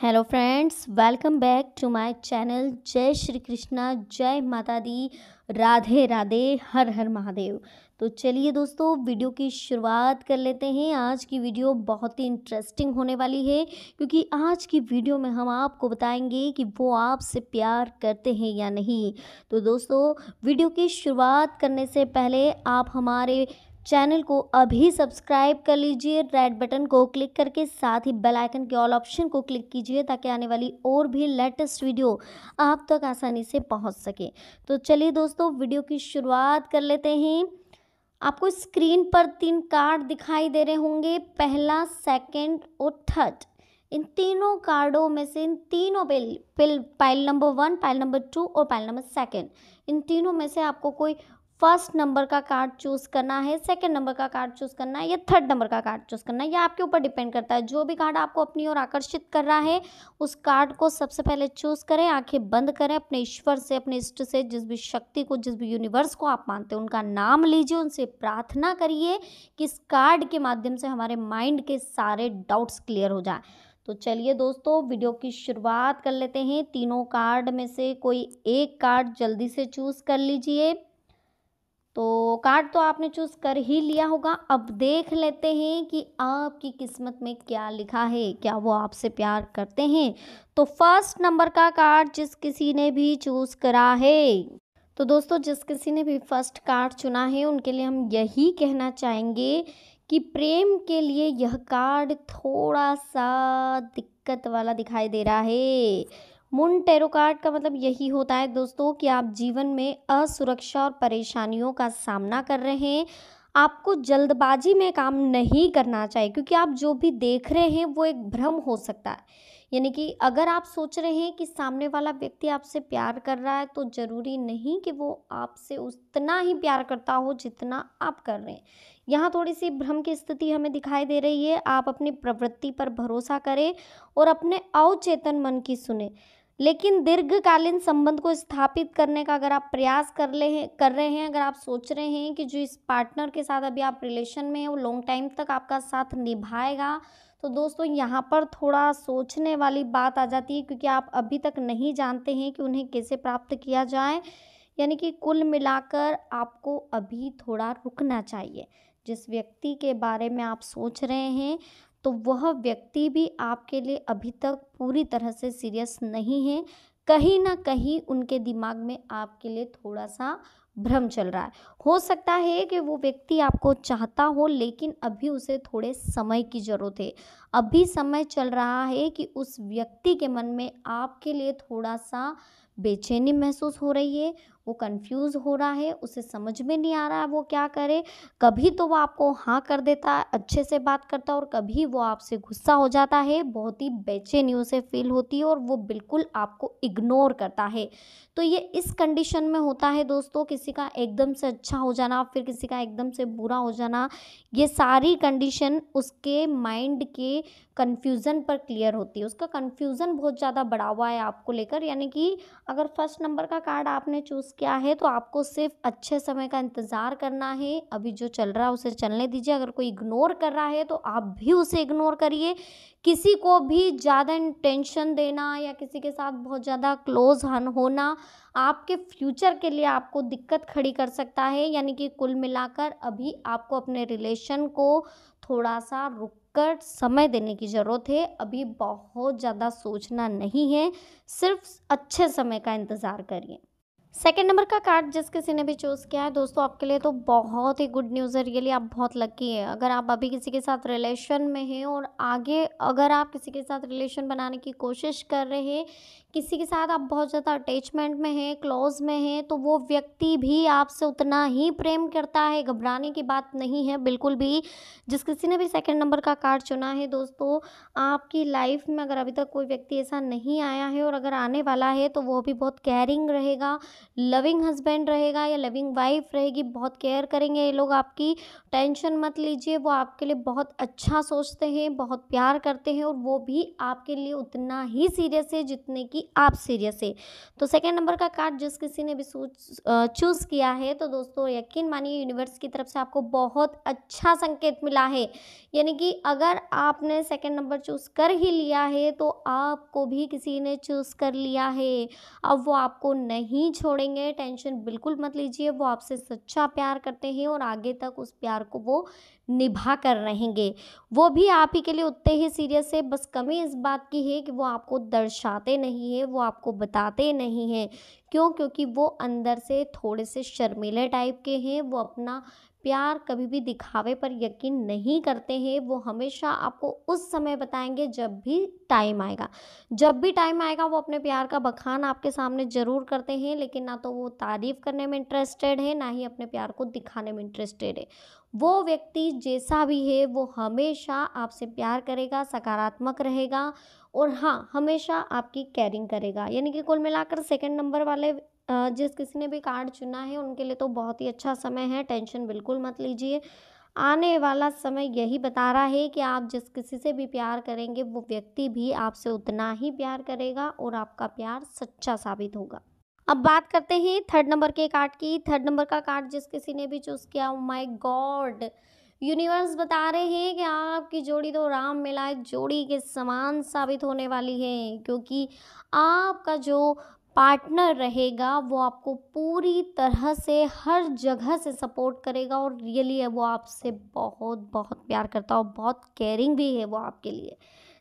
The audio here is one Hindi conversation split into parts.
hello friends welcome back to my channel जय श्री कृष्णा जय माता दी राधे राधे हर हर महादेव तो चलिए दोस्तों वीडियो की शुरुआत कर लेते हैं आज की वीडियो बहुत ही इंटरेस्टिंग होने वाली है क्योंकि आज की वीडियो में हम आपको बताएंगे कि वो आपसे प्यार करते हैं या नहीं तो दोस्तों वीडियो की शुरुआत करने से पहले आप हमारे चैनल को अभी सब्सक्राइब कर लीजिए रेड बटन को क्लिक करके साथ ही बेल आइकन के ऑल ऑप्शन को क्लिक कीजिए ताकि आने वाली और भी लेटेस्ट वीडियो आप तक आसानी से पहुंच सके तो चलिए दोस्तों वीडियो की शुरुआत कर लेते हैं आपको स्क्रीन पर तीन कार्ड दिखाई दे रहे होंगे पहला सेकंड और थर्ड इन तीनों कार्डों में से इन तीनों पे पिल pile number one pile number two और पाइल नंबर सेकेंड इन तीनों में से आपको कोई फर्स्ट नंबर का कार्ड चूज़ करना है सेकंड नंबर का कार्ड चूज़ करना है या थर्ड नंबर का कार्ड चूज़ करना है यह आपके ऊपर डिपेंड करता है जो भी कार्ड आपको अपनी ओर आकर्षित कर रहा है उस कार्ड को सबसे पहले चूज़ करें आंखें बंद करें अपने ईश्वर से अपने इष्ट से जिस भी शक्ति को जिस भी यूनिवर्स को आप मानते हैं उनका नाम लीजिए उनसे प्रार्थना करिए कि इस कार्ड के माध्यम से हमारे माइंड के सारे डाउट्स क्लियर हो जाए तो चलिए दोस्तों वीडियो की शुरुआत कर लेते हैं तीनों कार्ड में से कोई एक कार्ड जल्दी से चूज़ कर लीजिए तो कार्ड तो आपने चूज़ कर ही लिया होगा अब देख लेते हैं कि आपकी किस्मत में क्या लिखा है क्या वो आपसे प्यार करते हैं तो फर्स्ट नंबर का कार्ड जिस किसी ने भी चूज़ करा है तो दोस्तों जिस किसी ने भी फर्स्ट कार्ड चुना है उनके लिए हम यही कहना चाहेंगे कि प्रेम के लिए यह कार्ड थोड़ा सा दिक्कत वाला दिखाई दे रहा है मून टेरो कार्ड का मतलब यही होता है दोस्तों कि आप जीवन में असुरक्षा और परेशानियों का सामना कर रहे हैं आपको जल्दबाजी में काम नहीं करना चाहिए क्योंकि आप जो भी देख रहे हैं वो एक भ्रम हो सकता है यानी कि अगर आप सोच रहे हैं कि सामने वाला व्यक्ति आपसे प्यार कर रहा है तो ज़रूरी नहीं कि वो आपसे उतना ही प्यार करता हो जितना आप कर रहे हैं यहाँ थोड़ी सी भ्रम की स्थिति हमें दिखाई दे रही है आप अपनी प्रवृत्ति पर भरोसा करें और अपने अवचेतन मन की सुने लेकिन दीर्घकालीन संबंध को स्थापित करने का अगर आप प्रयास कर ले हैं कर रहे हैं अगर आप सोच रहे हैं कि जो इस पार्टनर के साथ अभी आप रिलेशन में हैं वो लॉन्ग टाइम तक आपका साथ निभाएगा तो दोस्तों यहाँ पर थोड़ा सोचने वाली बात आ जाती है क्योंकि आप अभी तक नहीं जानते हैं कि उन्हें कैसे प्राप्त किया जाए यानी कि कुल मिलाकर आपको अभी थोड़ा रुकना चाहिए जिस व्यक्ति के बारे में आप सोच रहे हैं तो वह व्यक्ति भी आपके लिए अभी तक पूरी तरह से सीरियस नहीं है कहीं ना कहीं उनके दिमाग में आपके लिए थोड़ा सा भ्रम चल रहा है हो सकता है कि वो व्यक्ति आपको चाहता हो लेकिन अभी उसे थोड़े समय की ज़रूरत है अभी समय चल रहा है कि उस व्यक्ति के मन में आपके लिए थोड़ा सा बेचैनी महसूस हो रही है वो कंफ्यूज हो रहा है उसे समझ में नहीं आ रहा है वो क्या करे कभी तो वो आपको हाँ कर देता है अच्छे से बात करता है और कभी वो आपसे गुस्सा हो जाता है बहुत ही बेचैनी उसे फील होती है और वो बिल्कुल आपको इग्नोर करता है तो ये इस कंडीशन में होता है दोस्तों किसी का एकदम से अच्छा हो जाना फिर किसी का एकदम से बुरा हो जाना ये सारी कंडीशन उसके माइंड के कन्फ्यूज़न पर क्लियर होती है उसका कन्फ्यूज़न बहुत ज़्यादा बढ़ा हुआ है आपको लेकर यानी कि अगर फर्स्ट नंबर का कार्ड आपने चूज़ क्या है तो आपको सिर्फ अच्छे समय का इंतज़ार करना है अभी जो चल रहा है उसे चलने दीजिए अगर कोई इग्नोर कर रहा है तो आप भी उसे इग्नोर करिए किसी को भी ज़्यादा टेंशन देना या किसी के साथ बहुत ज़्यादा क्लोज होना आपके फ्यूचर के लिए आपको दिक्कत खड़ी कर सकता है यानी कि कुल मिलाकर अभी आपको अपने रिलेशन को थोड़ा सा रुक कर समय देने की ज़रूरत है अभी बहुत ज़्यादा सोचना नहीं है सिर्फ अच्छे समय का इंतज़ार करिए सेकेंड नंबर का कार्ड जिस किसी ने भी चूज़ किया है दोस्तों आपके लिए तो बहुत ही गुड न्यूज़ है रियली आप बहुत लकी है अगर आप अभी किसी के साथ रिलेशन में हैं और आगे अगर आप किसी के साथ रिलेशन बनाने की कोशिश कर रहे हैं किसी के साथ आप बहुत ज़्यादा अटैचमेंट में हैं क्लोज में हैं तो वो व्यक्ति भी आपसे उतना ही प्रेम करता है घबराने की बात नहीं है बिल्कुल भी जिस किसी ने भी सेकेंड नंबर का कार्ड चुना है दोस्तों आपकी लाइफ में अगर अभी तक कोई व्यक्ति ऐसा नहीं आया है और अगर आने वाला है तो वो भी बहुत केयरिंग रहेगा लविंग हस्बैंड रहेगा या लविंग वाइफ रहेगी बहुत केयर करेंगे ये लोग आपकी टेंशन मत लीजिए वो आपके लिए बहुत अच्छा सोचते हैं बहुत प्यार करते हैं और वो भी आपके लिए उतना ही सीरियस है जितने कि आप सीरियस है तो सेकेंड नंबर का कार्ड जिस किसी ने भी सोच चूज़ किया है तो दोस्तों यकीन मानिए यूनिवर्स की तरफ से आपको बहुत अच्छा संकेत मिला है यानी कि अगर आपने सेकेंड नंबर चूज़ कर ही लिया है तो आपको भी किसी ने चूज़ कर लिया है अब वो आपको नहीं छोड़ छोड़ेंगे टेंशन बिल्कुल मत लीजिए वो आपसे सच्चा प्यार करते हैं और आगे तक उस प्यार को वो निभा कर रहेंगे वो भी आप ही के लिए उतने ही सीरियस है बस कमी इस बात की है कि वो आपको दर्शाते नहीं है वो आपको बताते नहीं हैं क्यों क्योंकि वो अंदर से थोड़े से शर्मीले टाइप के हैं वो अपना प्यार कभी भी दिखावे पर यकीन नहीं करते हैं वो हमेशा आपको उस समय बताएंगे जब भी टाइम आएगा जब भी टाइम आएगा वो अपने प्यार का बखान आपके सामने ज़रूर करते हैं लेकिन ना तो वो तारीफ़ करने में इंटरेस्टेड है ना ही अपने प्यार को दिखाने में इंटरेस्टेड है वो व्यक्ति जैसा भी है वो हमेशा आपसे प्यार करेगा सकारात्मक रहेगा और हाँ हमेशा आपकी केयरिंग करेगा यानी कि कुल मिलाकर सेकंड नंबर वाले जिस किसी ने भी कार्ड चुना है उनके लिए तो बहुत ही अच्छा समय है टेंशन बिल्कुल मत लीजिए आने वाला समय यही बता रहा है कि आप जिस किसी से भी प्यार करेंगे वो व्यक्ति भी आपसे उतना ही प्यार करेगा और आपका प्यार सच्चा साबित होगा अब बात करते हैं थर्ड नंबर के कार्ड की थर्ड नंबर का कार्ड जिस किसी ने भी चूज़ किया माय oh गॉड यूनिवर्स बता रहे हैं कि आपकी जोड़ी तो राम मिलाए जोड़ी के समान साबित होने वाली है क्योंकि आपका जो पार्टनर रहेगा वो आपको पूरी तरह से हर जगह से सपोर्ट करेगा और रियली है वो आपसे बहुत बहुत प्यार करता है और बहुत केयरिंग भी है वो आपके लिए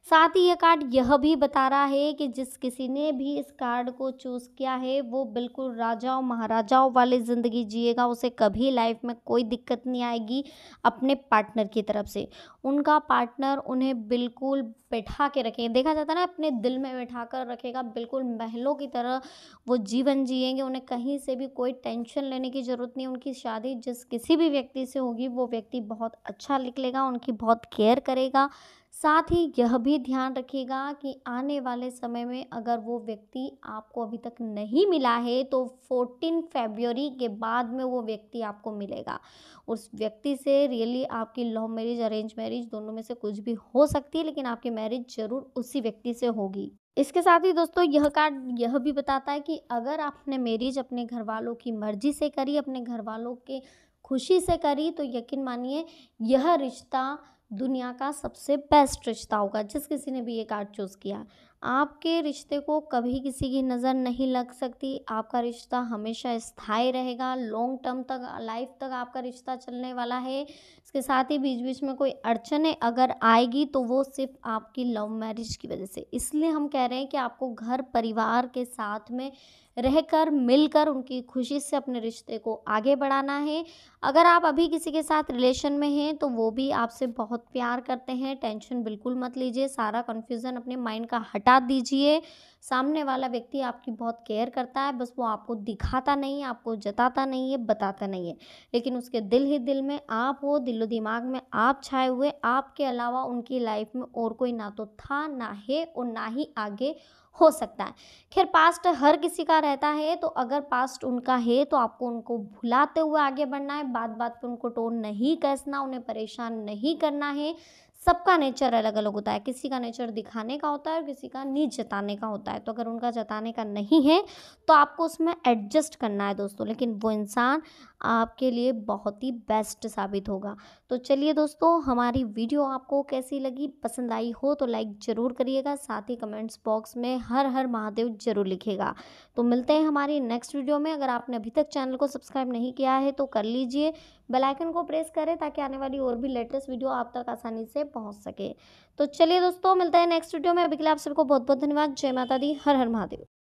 साथ ही ये कार्ड यह भी बता रहा है कि जिस किसी ने भी इस कार्ड को चूज़ किया है वो बिल्कुल राजाओं महाराजाओं वाली ज़िंदगी जिएगा उसे कभी लाइफ में कोई दिक्कत नहीं आएगी अपने पार्टनर की तरफ से उनका पार्टनर उन्हें बिल्कुल बैठा के रखेंगे देखा जाता है ना अपने दिल में बैठा कर रखेगा बिल्कुल महलों की तरह वो जीवन जिएंगे उन्हें कहीं से भी कोई टेंशन लेने की ज़रूरत नहीं उनकी शादी जिस किसी भी व्यक्ति से होगी वो व्यक्ति बहुत अच्छा निकलेगा उनकी बहुत केयर करेगा साथ ही यह भी ध्यान रखिएगा कि आने वाले समय में अगर वो व्यक्ति आपको अभी तक नहीं मिला है तो 14 फेब्रवरी के बाद में वो व्यक्ति आपको मिलेगा उस व्यक्ति से रियली आपकी लव मैरिज अरेंज मैरिज दोनों में से कुछ भी हो सकती है लेकिन आपकी मैरिज ज़रूर उसी व्यक्ति से होगी इसके साथ ही दोस्तों यह कार्ड यह भी बताता है कि अगर आपने मैरिज अपने घर वालों की मर्जी से करी अपने घर वालों के खुशी से करी तो यकीन मानिए यह रिश्ता दुनिया का सबसे बेस्ट रिश्ता होगा जिस किसी ने भी ये कार्ड चूज़ किया आपके रिश्ते को कभी किसी की नज़र नहीं लग सकती आपका रिश्ता हमेशा स्थायी रहेगा लॉन्ग टर्म तक लाइफ तक आपका रिश्ता चलने वाला है इसके साथ ही बीच बीच में कोई अड़चने अगर आएगी तो वो सिर्फ आपकी लव मैरिज की वजह से इसलिए हम कह रहे हैं कि आपको घर परिवार के साथ में रहकर मिलकर उनकी खुशी से अपने रिश्ते को आगे बढ़ाना है अगर आप अभी किसी के साथ रिलेशन में हैं तो वो भी आपसे बहुत प्यार करते हैं टेंशन बिल्कुल मत लीजिए सारा कन्फ्यूज़न अपने माइंड का हटा दीजिए सामने वाला व्यक्ति आपकी बहुत केयर करता है बस वो आपको दिखाता नहीं है आपको जताता नहीं है बताता नहीं है लेकिन उसके दिल ही दिल में आप हो दिलो दिमाग में आप छाए हुए आपके अलावा उनकी लाइफ में और कोई ना तो था ना है और ना ही आगे हो सकता है खैर पास्ट हर किसी का रहता है तो अगर पास्ट उनका है तो आपको उनको भुलाते हुए आगे बढ़ना है बात बात पर उनको टोन नहीं कसना उन्हें परेशान नहीं करना है सबका नेचर अलग अलग होता है किसी का नेचर दिखाने का होता है और किसी का नीच जताने का होता है तो अगर उनका जताने का नहीं है तो आपको उसमें एडजस्ट करना है दोस्तों लेकिन वो इंसान आपके लिए बहुत ही बेस्ट साबित होगा तो चलिए दोस्तों हमारी वीडियो आपको कैसी लगी पसंद आई हो तो लाइक ज़रूर करिएगा साथ ही कमेंट्स बॉक्स में हर हर महादेव ज़रूर लिखेगा तो मिलते हैं हमारी नेक्स्ट वीडियो में अगर आपने अभी तक चैनल को सब्सक्राइब नहीं किया है तो कर लीजिए बेल आइकन को प्रेस करें ताकि आने वाली और भी लेटेस्ट वीडियो आप तक आसानी से पहुँच सके तो चलिए दोस्तों मिलते हैं नेक्स्ट वीडियो में अभी के लिए आप सबको बहुत बहुत धन्यवाद जय माता दी हर हर महादेव